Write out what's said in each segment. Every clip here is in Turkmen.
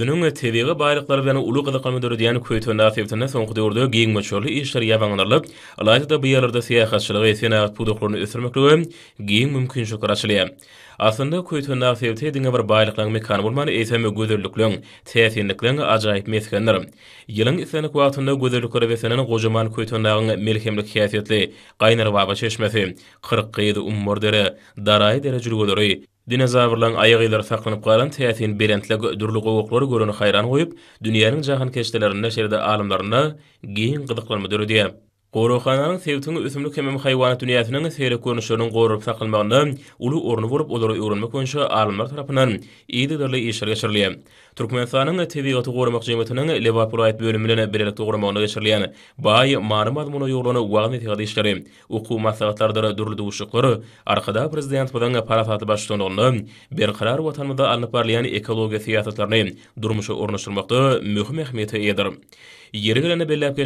Gudunung tebiği bayraklar bilen uluq qıdı qamdır diýen köýtünde afetinde soňky döwürde giň möçürli işleri ýapanlarlar. Alaýda da bu ýerlerde siýahatçylyk we senagat pudoqlaryny ösürmekle we giň mümkin şokaraçly. Aslında köýtünde afetinde diňe bir baýlyklaryň mekanı bolmagy ýetme gözellikleň, täsirlikleň ajaýyp mesgendir. Ýylyň ýetme wagtynda gözellik görüp senanyň gojman köýtündäň melhemlik häsiýetli, gaýnar wabaçeşmesi, 40 ýyly ummordere, daraýy derejeli bolary. Dine zavrlan ayaqylar saqlanyp qalan teatin berentle durluq oqlary görüni hayran goýup dünýäniň jahan keşdelerinde şerde alimlerini giň gydyklar mydyr diýip Gorokhananın sevtin ösümlü kemem hayvanat dünyasının seyre konuşunun gorup saklanmağını ulu orunu vurup olara yorunma konuşu alımlar tarafından iyidi darlı işler geçirliye. Turkmenistan'ın tebiyatı gorumak cemiyatının Levapur ayet bölümlerine bererek doğurmağına geçirliyen bayi marim azmuna yorunu uvağın etiqadı işleri, uku masalatlardara dürlü arkada prezident bodan parasatı başlığında berkarar vatanmada durmuşu ornuşturmaqda mühim ehmiyeti edir. Yeri gülene belləb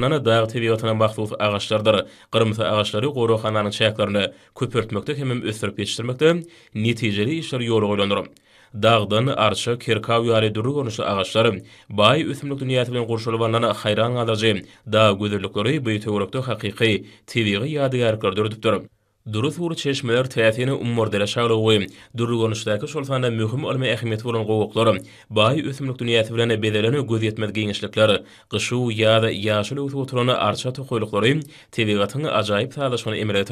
tarapından da dağ tebiatına mahsus ağaçlardır. Qırmızı ağaçları qoruxananın çayaqlarını köpürtmekte hem ösürüp yetişdirmekte netijeli işler yolu olanır. Dağdan arça, kerkav yari duru qonuşlu ağaçlar bay ösümlük dünyası bilen qorşulub xayran qaldırjy. Da gözürlükləri bu tövrəkdə haqiqi tebiəti yadigar qırdırıbdır. Duru suru çeşmeler tesini ummordela şaglawy. Duru gonuşdaky şol sanda möhüm alma ähmiýet bolan gowuklar, baý ösümlik dünýäsi bilen bedelene göz ýetmez giňişlikler, gyşy ýa-da ýaşyl ösüp oturany arça toýluklary, tebigatyny ajaýyp taýdaşyny emre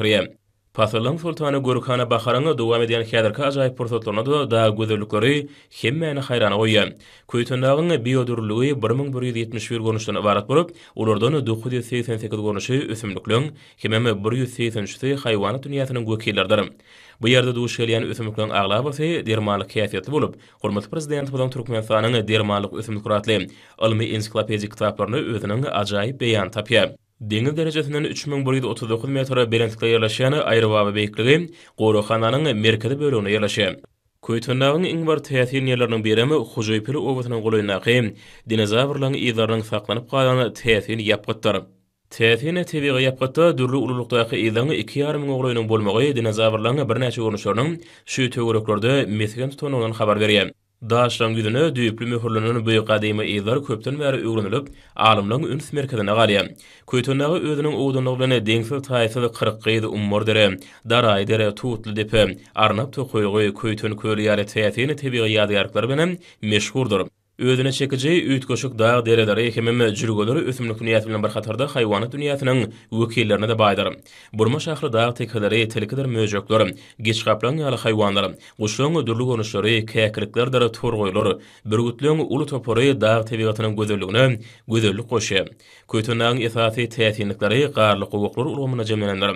Fasalın sultanı Gürkhan'a baxarına devam edən xədər ka ajayib fürsətlərini də da gözəllikləri kimməni hayran oyu. Kuytunağın biodurluğu 1171 görünüşdən ibarət olub, onlardan 988 görünüşü ösümlüklərin, kimmə 183-si hayvanat dünyasının gökəllərdir. Bu yerdə də uşaqlıqlan ösümlüklərin ağla bəsi dermalıq keyfiyyəti olub, hörmət prezident bolan Türkmen xanının dermalıq ilmi ensiklopediya kitablarını özünün ajayib beyan tapıb. Deňiz derejesinden 3139 metra berendikde ýerleşýän Aýrawaba beýikligi Gorohananyň merkezi bölegine ýerleşýär. Köýtünäwiň iň bir täsir ýerleriniň birimi Hujaýpyly owatynyň goýulyna gym, dinozawrlaryň izlarynyň saklanyp galan täsirini ýapgatdyr. Täsirini täwirä ýapgatda durly ululukdaky ýerleriniň 2 ýarym ming bolmagy dinozawrlaryň birnäçe ýörünşlerini şu töwereklerde mesgen tutanyndan habar berýär. Daşlam güdünü düýüpli möhürlenen bu qadimi da ýerler köpden bäri öwrenilip, alymlaryň üns merkezine galýar. Köýtünäge özüniň owdunlygy bilen deňsiz taýsyly 40 gyýdy ummur dere, Daray dere tutly depe, arnap töýgüýi köýtün köýri ýaly täsirini Özüne çekici üt koşuk dağ dereleri hemme jürgöleri ösümlük niyet bilen bir hatırda hayvanat dünyasynyň wekillerine de baýdar. Burma şahry dağ tekeleri, telikeler möjekleri, geç gaplan ýaly hayvanlar, goşlaryň ödürli gönüşleri, käkirikler dara torgoylary, birgütlüň uly topary dağ tebigatynyň gözelligine, gözellik goşy. Köýtünäň esasy täsinlikleri garly gowuklar ulgamyna jemlenendir.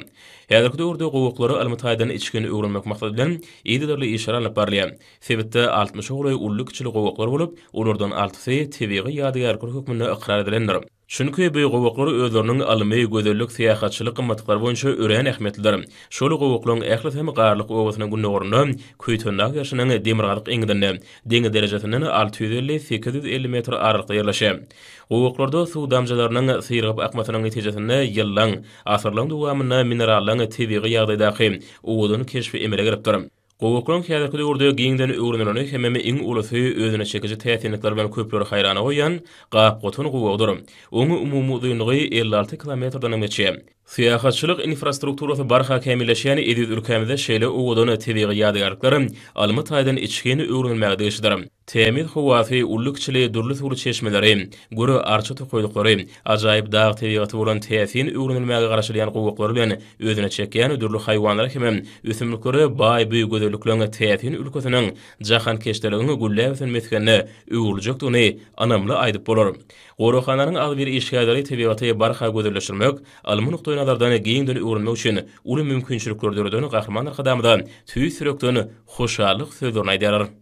Häzirki döwürde gowuklary almytaýdan içgini öwrenmek maksadyla ýetdirli işaralar parlaýar. Sebitde 60 gowuk uly kiçili gowuklar bolup, Bordon Altsy TV-ge ýadygar gürek hökmüne ikrar edilendir. Çünki bu gowuklar alimi, alymy gödellik syýahatçylyk gymmatlar boýunça örän ähmetlidir. Şol gowuklaryň ähli hem garlyk owasyna gündögörnü, köýtönnäge ýaşanan demirgalyk engidinde deňe derejesinden 650-850 metr aralykda ýerleşe. Gowuklarda suw damjalarynyň syýrgyp akmasyna netijesinde ýyllaryň, asyrlaryň dowamyna minerallaryň täbiýi ýagdaýda kim, owadyny keşfi emele girip Gowuklan kiyadaki de urdaya giyindani hemme hemmemi ulusy özüne çekiji täsirlikler bilen bian kuyplur goýan huyyan qaqqotun guwagdurum. Ongu umumy umumu 56 kilometrden umumu Siyahatçılık infrastrukturası barxa kemileşiyani edid ülkemizde şeyle uudana tebiqi yadi yarıklarım, alma taydan içkini uğrunmaqda işidarım. huwafi ullukçili durlu turu çeşmelari, guru arçı tukoyduqori, acayip dağ teviyatı olan teafin uğrunilmaga garaşiliyan qoqoqori lian, özüne çekeyan durlu hayvanlar kimi, üsümlükori bai büyü gudulukluan teafin ulkosunan, jahan keştelagin gulli avsan mithkanna uğrulcuk duni anamla aydip bolor. Qoroqanaran azbir bir teviyatari teviyatari teviyatari ssenalardan giňdir öwrenmek üçin uly mümkinçiliklerdirden gahrmanlar kadamdan tüýsürekden hoşalyk sözlerini aýdýarlar.